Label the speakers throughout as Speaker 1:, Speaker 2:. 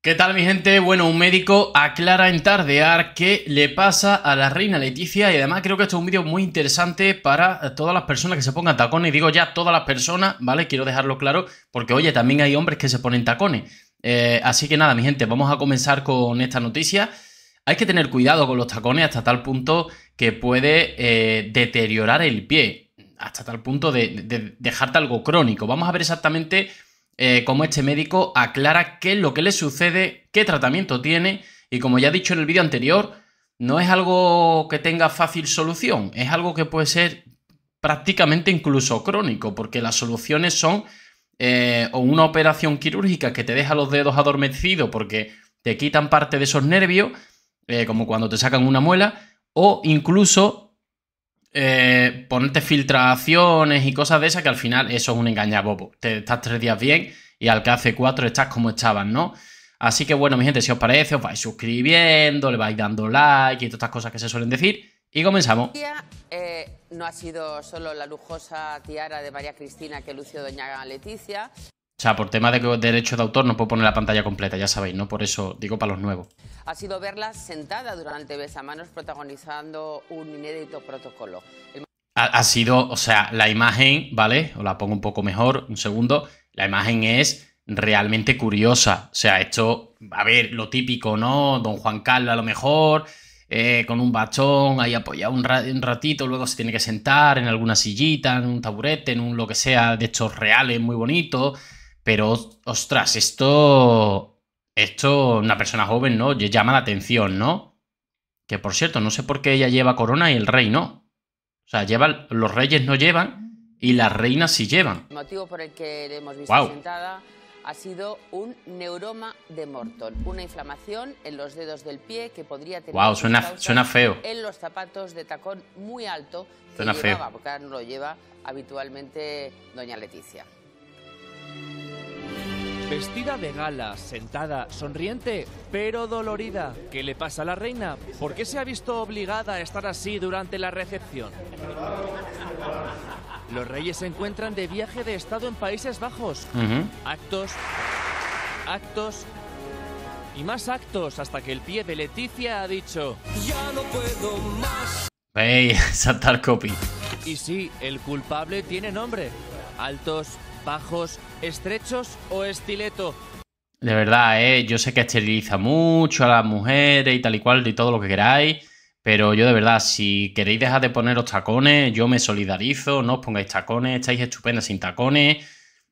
Speaker 1: ¿Qué tal mi gente? Bueno, un médico aclara en tardear qué le pasa a la reina Leticia y además creo que esto es un vídeo muy interesante para todas las personas que se pongan tacones. Digo ya todas las personas, ¿vale? Quiero dejarlo claro porque oye, también hay hombres que se ponen tacones. Eh, así que nada, mi gente, vamos a comenzar con esta noticia. Hay que tener cuidado con los tacones hasta tal punto que puede eh, deteriorar el pie, hasta tal punto de dejarte algo crónico. Vamos a ver exactamente como eh, cómo este médico aclara qué es lo que le sucede, qué tratamiento tiene y como ya he dicho en el vídeo anterior, no es algo que tenga fácil solución, es algo que puede ser prácticamente incluso crónico, porque las soluciones son eh, o una operación quirúrgica que te deja los dedos adormecidos porque te quitan parte de esos nervios, eh, como cuando te sacan una muela, o incluso eh, ponerte filtraciones y cosas de esas que al final eso es un engañabobo. Te estás tres días bien y al que hace cuatro estás como estaban ¿no? Así que bueno, mi gente, si os parece, os vais suscribiendo, le vais dando like y todas estas cosas que se suelen decir. Y comenzamos.
Speaker 2: Eh, no ha sido solo la lujosa tiara de María Cristina que lució doña Leticia,
Speaker 1: o sea, por tema de derechos de autor no puedo poner la pantalla completa, ya sabéis, ¿no? Por eso digo para los nuevos.
Speaker 2: Ha sido verla sentada durante manos, protagonizando un inédito protocolo.
Speaker 1: Ha, sido, o sea, la imagen, ¿vale? Os la pongo un poco mejor, un segundo. La imagen es realmente curiosa. O sea, esto, a ver, lo típico, ¿no? Don Juan Carlos a lo mejor, eh, con un bastón, ahí apoyado un, un ratito, luego se tiene que sentar en alguna sillita, en un taburete, en un lo que sea de estos reales muy bonitos pero, ostras, esto. Esto, una persona joven, ¿no? Llama la atención, ¿no? Que por cierto, no sé por qué ella lleva corona y el rey no. O sea, lleva, los reyes no llevan y las reinas sí llevan.
Speaker 2: El motivo por el que le hemos visto sentada ha sido un neuroma de Morton, una inflamación en los dedos del pie que podría tener. Wow, suena, suena feo. En los zapatos de tacón muy alto que suena llevaba, porque ahora no lo lleva habitualmente doña Leticia.
Speaker 3: Vestida de gala, sentada, sonriente, pero dolorida. ¿Qué le pasa a la reina? ¿Por qué se ha visto obligada a estar así durante la recepción? Los reyes se encuentran de viaje de Estado en Países Bajos. Actos, actos y más actos hasta que el pie de Leticia ha dicho... Ya no puedo más.
Speaker 1: ¡Ey! Saltar copy.
Speaker 3: Y sí, el culpable tiene nombre. Altos, bajos, estrechos o estileto.
Speaker 1: De verdad, ¿eh? yo sé que esteriliza mucho a las mujeres y tal y cual y todo lo que queráis, pero yo de verdad, si queréis dejar de poneros tacones, yo me solidarizo, no os pongáis tacones, estáis estupendas sin tacones,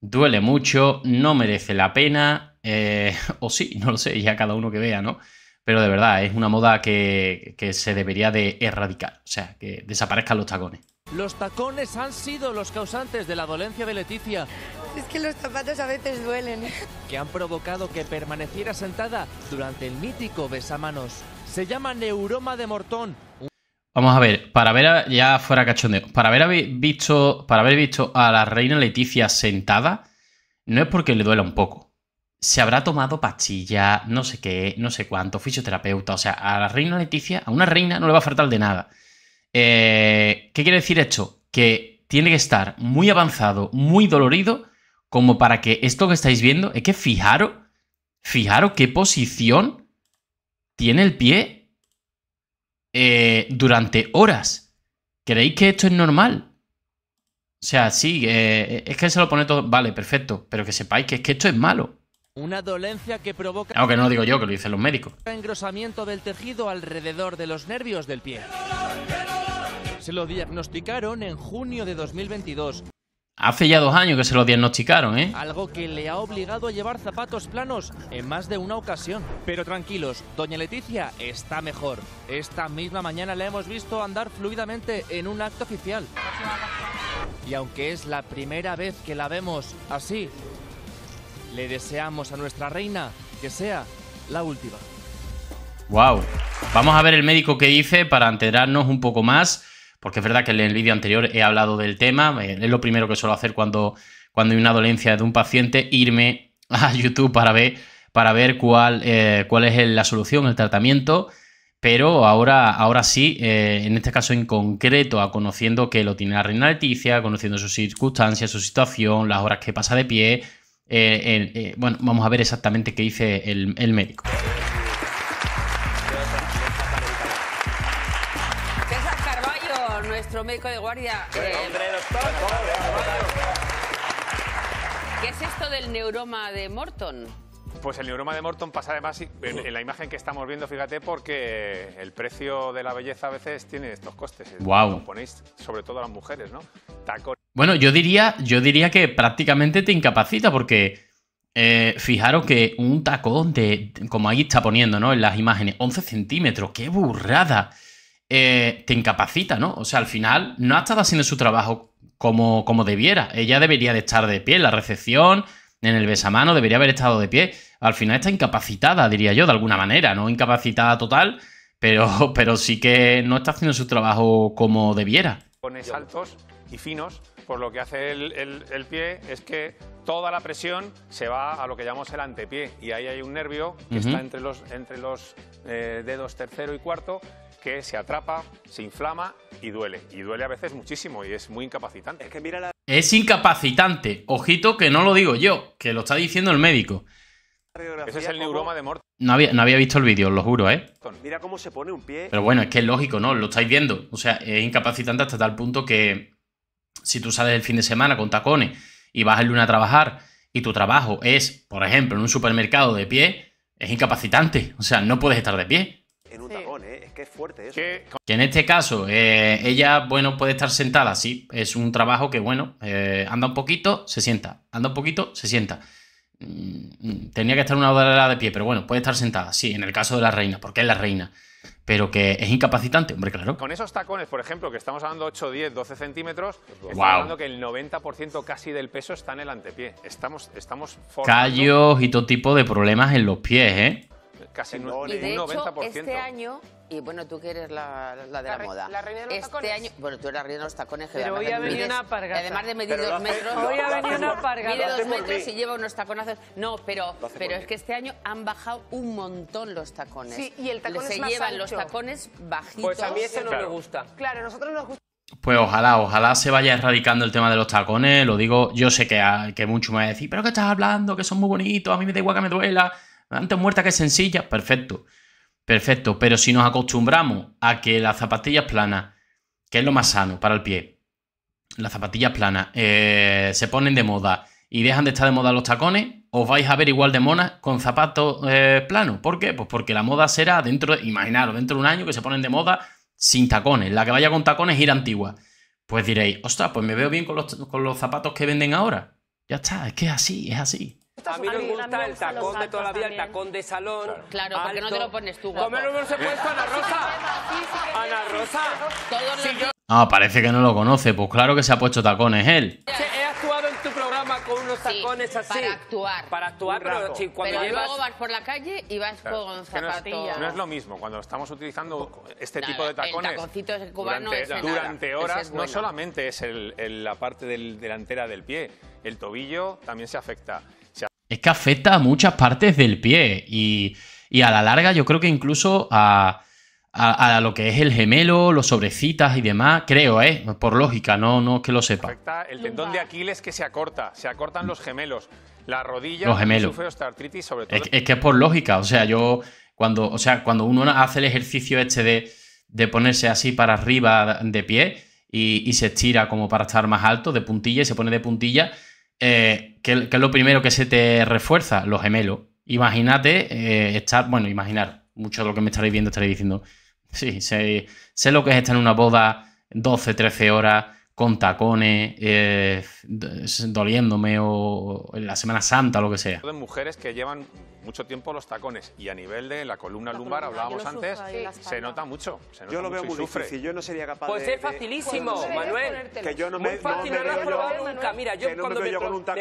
Speaker 1: duele mucho, no merece la pena, eh, o sí, no lo sé, ya cada uno que vea, ¿no? Pero de verdad, es una moda que, que se debería de erradicar, o sea, que desaparezcan los tacones.
Speaker 3: Los tacones han sido los causantes de la dolencia de Leticia. Es que los zapatos a veces duelen. Que han provocado que permaneciera sentada durante el mítico besamanos. Se llama neuroma de Mortón.
Speaker 1: Vamos a ver, para ver ya fuera cachondeo, para haber visto, para haber visto a la reina Leticia sentada, no es porque le duela un poco. Se habrá tomado pastilla, no sé qué, no sé cuánto, fisioterapeuta, o sea, a la reina Leticia, a una reina no le va a faltar de nada. Eh, ¿Qué quiere decir esto? Que tiene que estar muy avanzado, muy dolorido, como para que esto que estáis viendo, es que fijaros, fijaros qué posición tiene el pie eh, durante horas. ¿Creéis que esto es normal? O sea, sí, eh, es que se lo pone todo. Vale, perfecto. Pero que sepáis que, es que esto es malo.
Speaker 3: Una dolencia que provoca. Aunque no lo digo yo, que
Speaker 1: lo dicen los médicos.
Speaker 3: Engrosamiento del tejido alrededor de los nervios del pie. Se lo diagnosticaron en junio de 2022.
Speaker 1: Hace ya dos años que se lo diagnosticaron, ¿eh?
Speaker 3: Algo que le ha obligado a llevar zapatos planos en más de una ocasión. Pero tranquilos, doña Leticia está mejor. Esta misma mañana la hemos visto andar fluidamente en un acto oficial. Y aunque es la primera vez que la vemos así, le deseamos a nuestra reina que sea la última.
Speaker 1: Wow. Vamos a ver el médico que dice para enterarnos un poco más porque es verdad que en el vídeo anterior he hablado del tema, eh, es lo primero que suelo hacer cuando, cuando hay una dolencia de un paciente, irme a YouTube para ver, para ver cuál, eh, cuál es la solución, el tratamiento, pero ahora, ahora sí, eh, en este caso en concreto, a conociendo que lo tiene la reina Leticia, conociendo sus circunstancias, su situación, las horas que pasa de pie, bueno, vamos a ver exactamente qué dice el médico.
Speaker 2: médico de guardia. Eh, ¿Qué es esto del neuroma de Morton?
Speaker 4: Pues el neuroma de Morton pasa además en, la imagen que estamos viendo, fíjate, porque el precio de la belleza a veces tiene estos costes. Wow. ponéis sobre todo a las mujeres, ¿no?
Speaker 1: Bueno, yo diría, yo diría que prácticamente te incapacita porque eh, fijaros que un tacón de, como ahí está poniendo, ¿no? En las imágenes, 11 centímetros, qué burrada. Eh, te incapacita, ¿no? O sea, al final no ha estado haciendo su trabajo como, como debiera. Ella debería de estar de pie en la recepción, en el besamano, debería haber estado de pie. Al final está incapacitada, diría yo, de alguna manera, ¿no? Incapacitada total, pero, pero sí que no está haciendo su trabajo como debiera.
Speaker 4: Pones altos y finos, por lo que hace el, pie es que toda la presión se va a lo que llamamos el antepié y ahí hay un nervio que está entre los, entre los eh, dedos tercero y cuarto que se atrapa, se inflama y duele. Y duele a veces muchísimo y es muy incapacitante. Es que mira
Speaker 1: Es incapacitante. Ojito que no lo digo yo, que lo está diciendo el médico.
Speaker 4: es el neuroma de
Speaker 1: No había, no había visto el vídeo, lo juro, ¿eh?
Speaker 4: Mira cómo se pone un pie.
Speaker 1: Pero bueno, es que es lógico, ¿no? Lo estáis viendo. O sea, es incapacitante hasta tal punto que si tú sales el fin de semana con tacones y vas el lunes a trabajar y tu trabajo es, por ejemplo, en un supermercado de pie, es incapacitante. O sea, no puedes estar de pie
Speaker 4: en un tacón, ¿eh? Es que es fuerte eso. Que ¿eh?
Speaker 1: en este caso, eh, ella, bueno, puede estar sentada, sí. Es un trabajo que, bueno, anda un poquito, se sienta. Anda un poquito, se sienta. Mm, mm, tenía que estar una hora de pie, pero bueno, puede estar sentada, sí, en el caso de la reina, porque es la reina pero que es incapacitante, hombre, claro. Con
Speaker 4: esos tacones, por ejemplo, que estamos hablando 8, 10, 12 centímetros, estamos hablando que el 90% casi del peso está en el antepié. Estamos, estamos Callos
Speaker 1: y todo tipo de problemas en
Speaker 4: los pies, ¿eh? casi un, y 90%. Hecho, este
Speaker 2: año, y bueno, tú que eres la, la de la, moda. La reina de los este tacones. Año, bueno, tú eres la reina de los tacones. Que Pero hoy ha venido una pargata. Además de medir dos metros. Hoy ha venido una pargata. Mide dos metros y lleva unos taconazos. No, pero, pero es que este año han bajado un montón los tacones. Sí, y el tacón Se es más llevan los tacones bajitos. Pues a mí eso no me gusta.
Speaker 5: Claro, a nosotros nos gusta.
Speaker 1: Pues ojalá, ojalá se vaya erradicando el tema de los tacones. Lo digo, yo sé que, a, que mucho me van a decir, pero ¿qué estás hablando? Que son muy bonitos, a mí me da igual que me duela. Antes muerta que sencilla, perfecto. Perfecto, pero si nos acostumbramos a que las zapatillas planas, que es lo más sano para el pie, las zapatillas planas eh, se ponen de moda y dejan de estar de moda los tacones, os vais a ver igual de monas con zapatos eh, planos. ¿Por qué? Pues porque la moda será dentro, de, imaginaros, dentro de un año que se ponen de moda sin tacones. La que vaya con tacones ir antigua. Pues diréis, ostras, pues me veo bien con los, con los zapatos que venden ahora. Ya está, es que es así, es así.
Speaker 5: A mí me gusta el tacón de toda la vida, el tacón de salón. Claro, porque no te lo pones tú, guapo. ¿Cómo no se puesto Ana Rosa? Ana Rosa.
Speaker 1: Ah, parece que no lo conoce. Pues claro que se ha puesto tacones él en
Speaker 5: He actuado tu programa con unos tacones así. Para actuar. Para actuar, pero cuando pero llevas... luego vas
Speaker 2: por la calle y vas con zapatillas. No es, lo
Speaker 4: mismo cuando estamos utilizando este tipo de tacones. El taconcito cubano durante, es durante, horas, no solamente es la parte delantera del pie, el tobillo también se afecta
Speaker 1: es que afecta a muchas partes del pie y, a la larga yo creo que incluso a, lo que es el gemelo, los sobrecitas y demás, creo, ¿eh? Por lógica, no, no que lo sepa. Afecta
Speaker 4: el tendón de Aquiles que se acorta, se acortan los gemelos, la rodilla los gemelos. sobre todo. Es, que es
Speaker 1: por lógica, o sea, yo cuando, o sea, cuando uno hace el ejercicio este de, de ponerse así para arriba de pie y, y se estira como para estar más alto, de puntilla y se pone de puntilla eh, que es lo primero que se te refuerza? Los gemelos. Imagínate eh, estar, bueno, imaginar, mucho de lo que me estaréis viendo estaréis diciendo, sí, sé, sé lo que es estar en una boda 12, 13 horas con tacones, eh, doliéndome o en la Semana Santa, lo que sea.
Speaker 4: De mujeres que llevan mucho tiempo los tacones y a nivel de la columna lumbar, hablábamos antes, se nota mucho. yo lo veo muy difícil, yo no sería capaz pues es facilísimo, Manuel. muy fácil, no, lo has probado nunca.
Speaker 5: Mira, yo cuando me,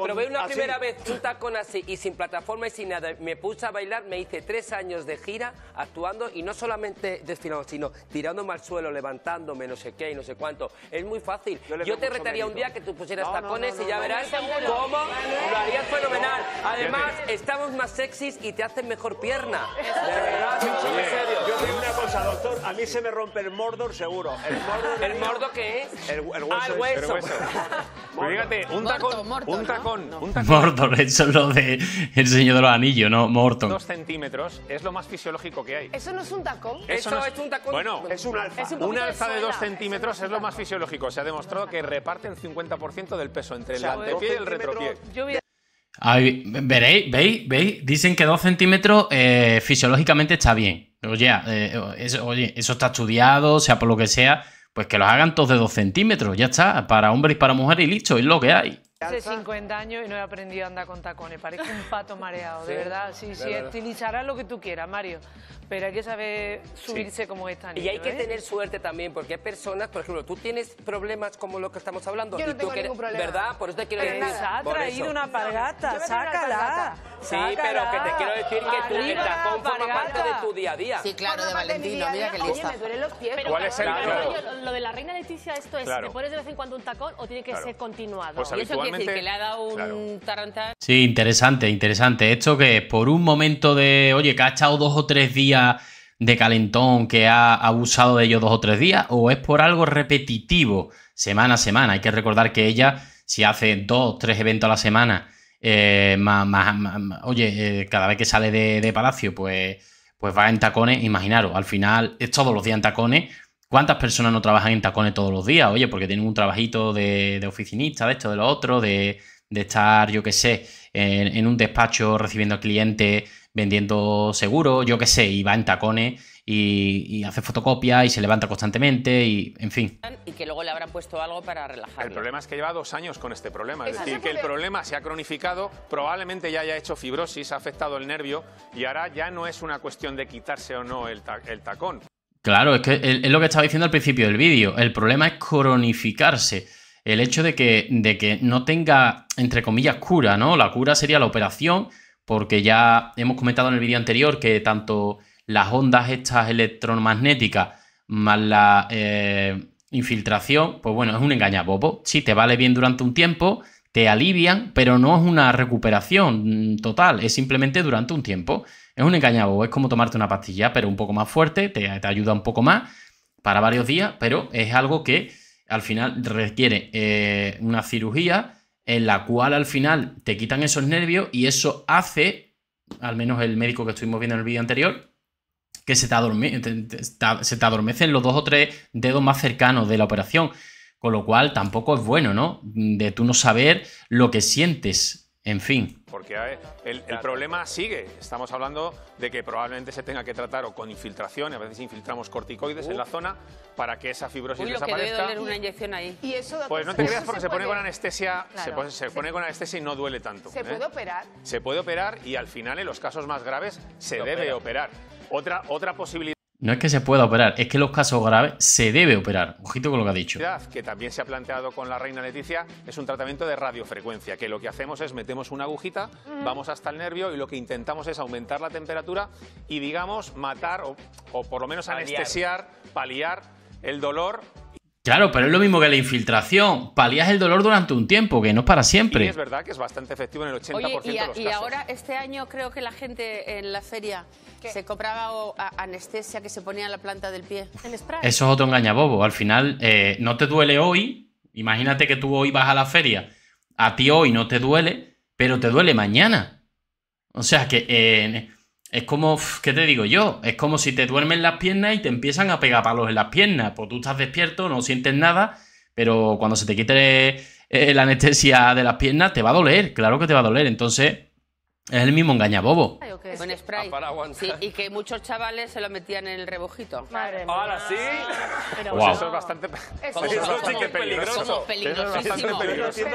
Speaker 5: probé una primera vez un tacón así y sin plataforma y sin nada, me puse a bailar, me hice tres años de gira actuando y no solamente desfilando, sino tirándome al suelo, levantándome, no sé qué y no sé cuánto. Es muy fácil. Yo, yo te retaría un día que tú pusieras tacones y ya verás cómo lo harías fenomenal. Además, estamos más sexy y te hacen mejor pierna. De verdad, en serio. Yo digo una cosa, doctor. A mí se me rompe el Mordor seguro. ¿El Mordor, qué es? El, hueso. Ah, el hueso. Pero fíjate,
Speaker 4: un tacón, un, tacón un tacón, Mordor eso
Speaker 1: es lo de El Señor de los Anillos, no Morton.
Speaker 4: Dos centímetros es lo más fisiológico que hay.
Speaker 5: Eso no es un tacón. Eso, no es... un tacón. Bueno, es un alfa. un, alfa de, dos centímetros es, lo más
Speaker 4: fisiológico. Se ha demostrado que reparten 50% del peso entre el antepié y el retropié
Speaker 1: veréis, veis, veis, dicen que 2 centímetros eh, fisiológicamente está bien. Oye, ya eh, eso, eso está estudiado, sea por lo que sea, pues que los hagan todos de 2 centímetros, ya está, para hombres y para mujeres y listo, es lo que hay.
Speaker 3: Hace 50
Speaker 5: años y no he aprendido a andar con tacones, parece un pato mareado, de verdad. Sí, sí, estilizarás lo que tú quieras, Mario, pero hay que saber subirse como están. y hay que ¿eh? tener suerte también, porque hay personas, por ejemplo, tú tienes problemas como los que estamos hablando. Yo y tú tengo ningún problema. ¿Verdad? Por eso te quiero decir. Se ha traído una pargata, sácala. Sí, pero que te quiero decir que el tacón forma parte de tu día a día. Sí, claro, de Valentino, mira que lista. Oye, me duelen los pies. Pero ¿Cuál es el Lo de la reina Leticia, esto es, ¿te pones de vez en cuando un
Speaker 2: tacón o tiene que ser
Speaker 5: continuado? Pues
Speaker 1: Sí, interesante, interesante. Esto que por un momento de, oye, que ha estado dos o tres días de calentón, que ha abusado de ellos dos o tres días, o es por algo repetitivo, semana a semana. Hay que recordar que ella, si hace dos, o tres eventos a la semana, eh, oye, eh, cada vez que sale de, palacio, pues, pues va en tacones, imaginaros, al final es todos los días en tacones ¿Cuántas personas no trabajan en tacones todos los días? Oye, porque tienen un trabajito de, oficinista, de esto, de lo otro, de, estar, yo qué sé, en, un despacho recibiendo al cliente, vendiendo seguro, yo qué sé, y va en tacones y, hace fotocopias y se levanta constantemente y, en fin.
Speaker 4: Y que luego le habrán puesto algo para relajar. El problema es que lleva dos años con este problema, es, decir, que el problema se ha cronificado, probablemente ya haya hecho fibrosis, ha afectado el nervio y ahora ya no es una cuestión de quitarse o no el, el tacón.
Speaker 1: Claro, es que lo que estaba diciendo al principio del vídeo. El problema es cronificarse. El hecho de que, no tenga, entre comillas, cura, ¿no? La cura sería la operación, porque ya hemos comentado en el vídeo anterior que tanto las ondas estas electromagnéticas más la eh, infiltración, pues bueno, es un engañabobo. Sí, te vale bien durante un tiempo, te alivian, pero no es una recuperación mm, total, es simplemente durante un tiempo. Es un engañabo, es como tomarte una pastilla, pero un poco más fuerte, te, ayuda un poco más para varios días, pero es algo que al final requiere eh, una cirugía en la cual al final te quitan esos nervios y eso hace, al menos el médico que estuvimos viendo en el vídeo anterior, que se te, te adormecen los dos o tres dedos más cercanos de la operación. Con lo cual tampoco es bueno, ¿no? De tú no saber lo que sientes en fin.
Speaker 4: Porque el, problema sigue. Estamos hablando de que probablemente se tenga que tratar o con infiltración, a veces infiltramos corticoides en la zona para que esa fibrosis desaparezca. Que una inyección ahí. ¿Y pues no te creas porque se, pone con anestesia, se, pone, con anestesia y no duele tanto. ¿Se ¿eh? puede operar? Se puede operar y al final en los casos más graves se, debe operar. Otra, otra posibilidad
Speaker 1: no es que se pueda operar, es que los casos graves se debe operar. Ojito con lo que ha dicho.
Speaker 4: Que también se ha planteado con la reina Leticia es un tratamiento de radiofrecuencia, que lo que hacemos es metemos una agujita, mm. vamos hasta el nervio y lo que intentamos es aumentar la temperatura y digamos matar o, por lo menos anestesiar, paliar el dolor
Speaker 1: Claro, pero es lo mismo que la infiltración. Palías el dolor durante un tiempo, que no es para
Speaker 4: siempre. Y es verdad que es bastante efectivo en el 80% de y, de los y ahora,
Speaker 2: este año, creo que la gente en la feria se compraba anestesia que se ponía en la planta del pie. Eso es otro
Speaker 1: engañabobo. Al final, eh, no te duele hoy. Imagínate que tú hoy vas a la feria. A ti hoy no te duele, pero te duele mañana. O sea que eh, es como, ¿qué te digo yo? Es como si te duermen las piernas y te empiezan a pegar palos en las piernas. Pues tú estás despierto, no sientes nada, pero cuando se te quite la anestesia de las piernas, te va a doler, claro que te va a doler. Entonces, es el mismo engañabobo.
Speaker 2: Con spray. Sí, y que muchos chavales se lo metían en el rebujito. Ahora sí.
Speaker 4: Wow. Pues eso es bastante. es peligroso.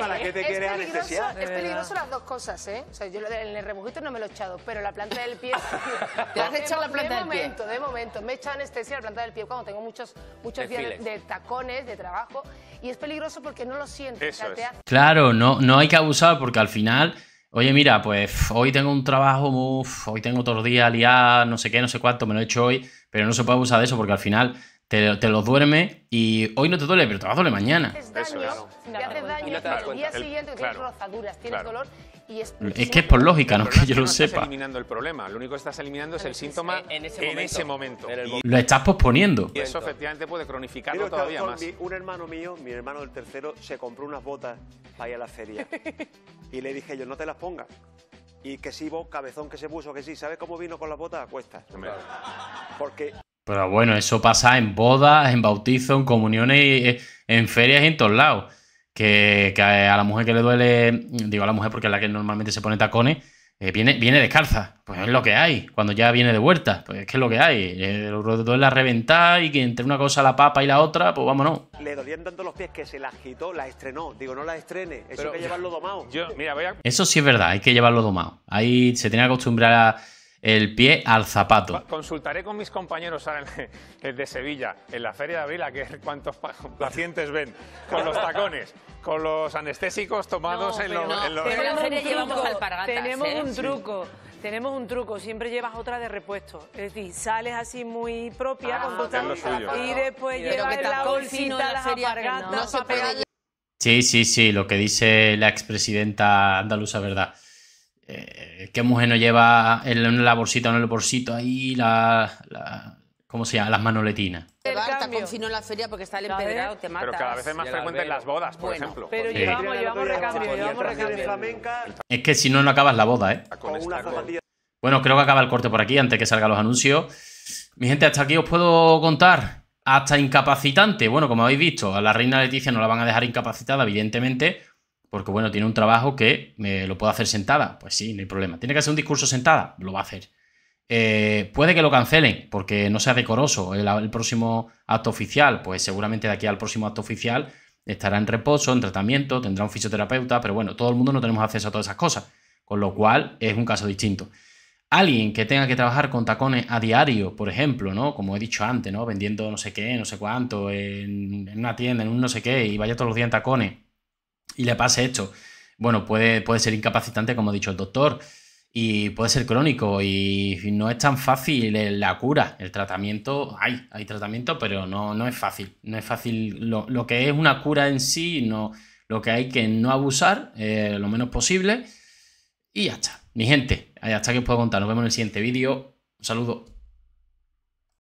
Speaker 4: para que te Es es peligroso las
Speaker 5: dos cosas, ¿eh? O sea, yo en el rebujito no me lo he echado, pero la planta del pie. ¿Te has echado la planta del pie? De momento, de momento. Me he echado anestesia en la planta del pie cuando tengo muchos, muchos días de, tacones, de trabajo. Y es peligroso porque no lo sientes. Eso es.
Speaker 1: Claro, no, no hay que abusar porque al final Oye, mira, pues hoy tengo un trabajo, uf, hoy tengo otro día liado, no sé qué, no sé cuánto, me lo he hecho hoy, pero no se puede abusar de eso porque al final te, te, lo duerme y hoy no te duele, pero te va a doler mañana.
Speaker 4: Te
Speaker 5: daño, día siguiente tienes rozaduras, tienes dolor y es... Es que es por lógica, no que yo lo sepa.
Speaker 1: estás
Speaker 4: eliminando el problema, lo único que estás eliminando es el síntoma en ese momento. lo estás posponiendo. Y eso efectivamente puede cronificarlo todavía más. un hermano mío, mi hermano del tercero, se compró unas botas para ir a la feria. y le dije yo, no te las pongas. Y que sí, vos, cabezón que se puso, que sí. ¿Sabes cómo vino con las botas? Cuesta. Porque
Speaker 1: pero bueno, eso pasa en bodas, en bautizos, en comuniones, eh, en ferias y en todos lados. Que, a la mujer que le duele, digo a la mujer porque es la que normalmente se pone tacones, eh, viene, viene descalza. Pues es lo que hay. Cuando ya viene de vuelta, pues es que es lo que hay. El duele a reventar y que entre una cosa la papa y la otra, pues vámonos.
Speaker 5: Le dolían tanto los pies que se la quitó, la estrenó. Digo, no la estrene. Eso hay que
Speaker 4: llevarlo domado. mira,
Speaker 1: Eso sí es verdad, hay que llevarlo domado. Ahí se tiene que acostumbrar a el pie al zapato.
Speaker 4: Consultaré con mis compañeros el de Sevilla, en la Feria de Ávila que cuántos pacientes ven con los tacones, con los anestésicos tomados
Speaker 2: en, los, Tenemos, un ¿eh? truco.
Speaker 5: Tenemos un truco, siempre llevas otra de repuesto. Es decir, sales así muy propia ah, con y después llevas la bolsita, las
Speaker 1: Sí, sí, sí, lo que dice la expresidenta andaluza, verdad. Eh, qué mujer no lleva en la bolsita o en el bolsito ahí la, ¿cómo se llama? Las manoletinas.
Speaker 2: en la
Speaker 5: feria porque está el te mata. Pero cada vez es más frecuente en las bodas, por ejemplo. llevamos, llevamos recambio, llevamos
Speaker 1: Es que si no, no acabas la boda, ¿eh?
Speaker 5: Este
Speaker 1: bueno, creo que acaba el corte por aquí antes que salgan los anuncios. Mi gente, hasta aquí os puedo contar. Hasta incapacitante. Bueno, como habéis visto, a la reina Leticia no la van a dejar incapacitada, evidentemente. Porque bueno, tiene un trabajo que me lo puedo hacer sentada. Pues sí, no hay problema. Tiene que hacer un discurso sentada, lo va a hacer. Eh, puede que lo cancelen porque no sea decoroso el, próximo acto oficial. Pues seguramente de aquí al próximo acto oficial estará en reposo, en tratamiento, tendrá un fisioterapeuta, pero bueno, todo el mundo no tenemos acceso a todas esas cosas. Con lo cual es un caso distinto. Alguien que tenga que trabajar con tacones a diario, por ejemplo, ¿no? Como he dicho antes, ¿no? Vendiendo no sé qué, no sé cuánto, en una tienda, en un no sé qué, y vaya todos los días en tacones y le pase esto. Bueno, puede, puede ser incapacitante, como ha dicho el doctor, y puede ser crónico y no es tan fácil la cura. El tratamiento, hay, hay tratamiento, pero no, no es fácil. No es fácil lo, que es una cura en sí, no, lo que hay que no abusar eh, lo menos posible. Y ya está. Mi gente, hasta que os puedo contar. Nos vemos en el siguiente vídeo. Un saludo.